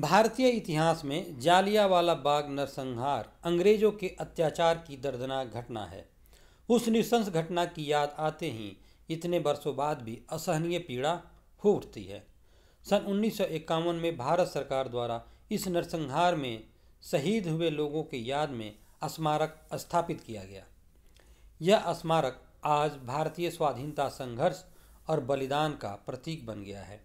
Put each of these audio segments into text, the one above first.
भारतीय इतिहास में जालियावाला बाग नरसंहार अंग्रेजों के अत्याचार की दर्दनाक घटना है उस निशंस घटना की याद आते ही इतने वर्षों बाद भी असहनीय पीड़ा हो उठती है सन उन्नीस में भारत सरकार द्वारा इस नरसंहार में शहीद हुए लोगों के याद में स्मारक स्थापित किया गया यह स्मारक आज भारतीय स्वाधीनता संघर्ष और बलिदान का प्रतीक बन गया है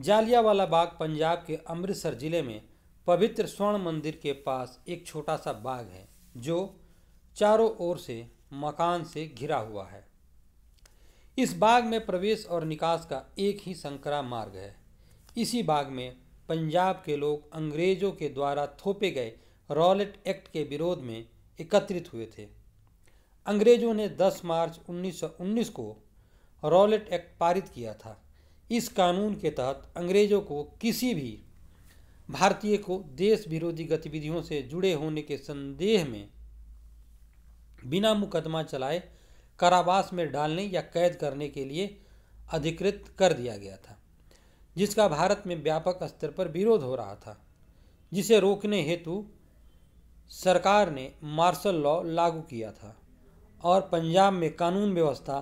जालियावाला बाग पंजाब के अमृतसर ज़िले में पवित्र स्वर्ण मंदिर के पास एक छोटा सा बाग है जो चारों ओर से मकान से घिरा हुआ है इस बाग में प्रवेश और निकास का एक ही संकरा मार्ग है इसी बाग में पंजाब के लोग अंग्रेजों के द्वारा थोपे गए रॉलेट एक्ट के विरोध में एकत्रित हुए थे अंग्रेजों ने 10 मार्च 1919 को रॉलेट एक्ट पारित किया था इस कानून के तहत अंग्रेज़ों को किसी भी भारतीय को देश विरोधी गतिविधियों से जुड़े होने के संदेह में बिना मुकदमा चलाए कारावास में डालने या कैद करने के लिए अधिकृत कर दिया गया था जिसका भारत में व्यापक स्तर पर विरोध हो रहा था जिसे रोकने हेतु सरकार ने मार्शल लॉ लागू किया था और पंजाब में कानून व्यवस्था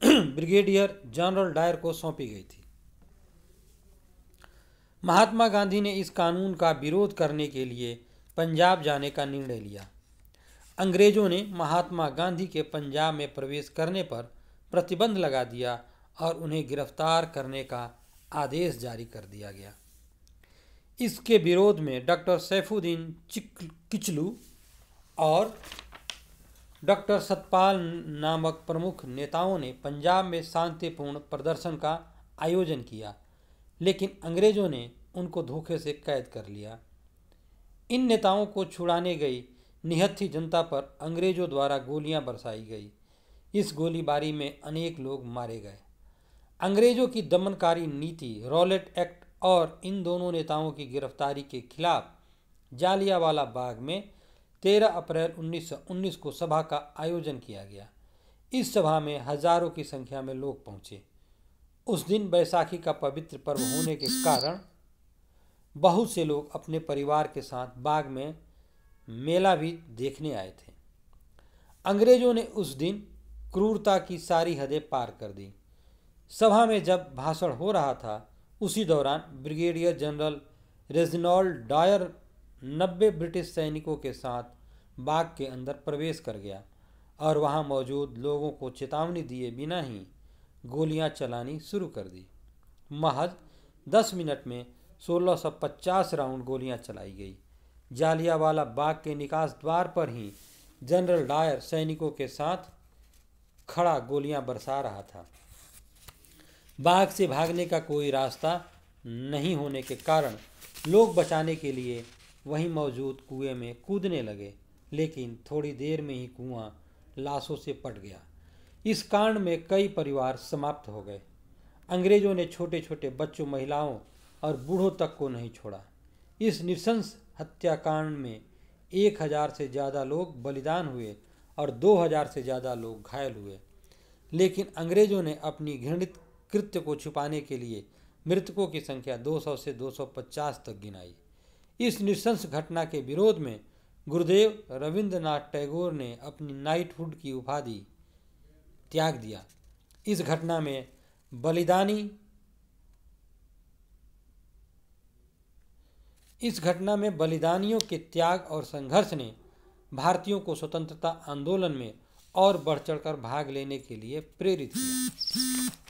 ब्रिगेडियर जनरल डायर को सौंपी गई थी महात्मा गांधी ने इस कानून का विरोध करने के लिए पंजाब जाने का निर्णय लिया अंग्रेजों ने महात्मा गांधी के पंजाब में प्रवेश करने पर प्रतिबंध लगा दिया और उन्हें गिरफ्तार करने का आदेश जारी कर दिया गया इसके विरोध में डॉक्टर सैफुद्दीन किचलू और डॉक्टर सतपाल नामक प्रमुख नेताओं ने पंजाब में शांतिपूर्ण प्रदर्शन का आयोजन किया लेकिन अंग्रेजों ने उनको धोखे से कैद कर लिया इन नेताओं को छुड़ाने गई निहत्थी जनता पर अंग्रेजों द्वारा गोलियां बरसाई गई इस गोलीबारी में अनेक लोग मारे गए अंग्रेजों की दमनकारी नीति रॉलेट एक्ट और इन दोनों नेताओं की गिरफ्तारी के खिलाफ जालियावाला बाग में 13 अप्रैल 1919 को सभा का आयोजन किया गया इस सभा में हजारों की संख्या में लोग पहुंचे उस दिन बैसाखी का पवित्र पर्व होने के कारण बहुत से लोग अपने परिवार के साथ बाग में मेला भी देखने आए थे अंग्रेजों ने उस दिन क्रूरता की सारी हदें पार कर दी सभा में जब भाषण हो रहा था उसी दौरान ब्रिगेडियर जनरल रेजिनॉल्ड डायर नब्बे ब्रिटिश सैनिकों के साथ बाग के अंदर प्रवेश कर गया और वहां मौजूद लोगों को चेतावनी दिए बिना ही गोलियां चलानी शुरू कर दी महज दस मिनट में 1650 राउंड गोलियां चलाई गई जालियावाला बाग के निकास द्वार पर ही जनरल डायर सैनिकों के साथ खड़ा गोलियां बरसा रहा था बाघ से भागने का कोई रास्ता नहीं होने के कारण लोग बचाने के लिए वहीं मौजूद कुएं में कूदने लगे लेकिन थोड़ी देर में ही कुआं लाशों से पट गया इस कांड में कई परिवार समाप्त हो गए अंग्रेजों ने छोटे छोटे बच्चों महिलाओं और बूढ़ों तक को नहीं छोड़ा इस निशंस हत्याकांड में एक हज़ार से ज़्यादा लोग बलिदान हुए और दो हज़ार से ज़्यादा लोग घायल हुए लेकिन अंग्रेज़ों ने अपनी घृणित कृत्य को छुपाने के लिए मृतकों की संख्या 200 से 250 तक गिनाई इस निशंस घटना के विरोध में गुरुदेव रविंद्रनाथ टैगोर ने अपनी नाइटहुड की उपाधि त्याग दिया इस घटना में बलिदानी इस घटना में बलिदानियों के त्याग और संघर्ष ने भारतीयों को स्वतंत्रता आंदोलन में और बढ़ चढ़कर भाग लेने के लिए प्रेरित किया